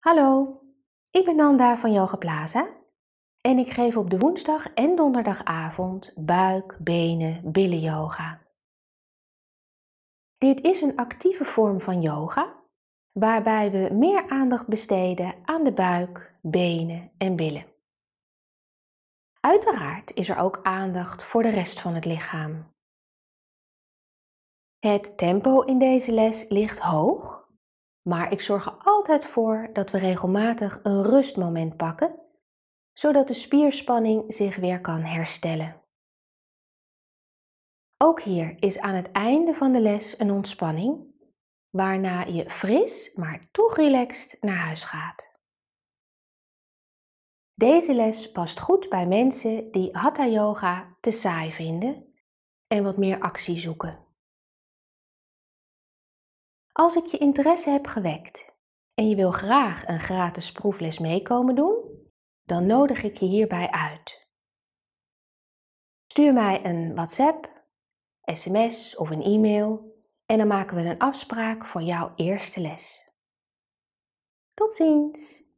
Hallo, ik ben Nanda van Yoga Plaza en ik geef op de woensdag en donderdagavond buik, benen, billen yoga. Dit is een actieve vorm van yoga waarbij we meer aandacht besteden aan de buik, benen en billen. Uiteraard is er ook aandacht voor de rest van het lichaam. Het tempo in deze les ligt hoog, maar ik zorg er altijd voor dat we regelmatig een rustmoment pakken, zodat de spierspanning zich weer kan herstellen. Ook hier is aan het einde van de les een ontspanning, waarna je fris, maar toch relaxed naar huis gaat. Deze les past goed bij mensen die hatha yoga te saai vinden en wat meer actie zoeken. Als ik je interesse heb gewekt en je wil graag een gratis proefles meekomen doen, dan nodig ik je hierbij uit. Stuur mij een WhatsApp, sms of een e-mail en dan maken we een afspraak voor jouw eerste les. Tot ziens!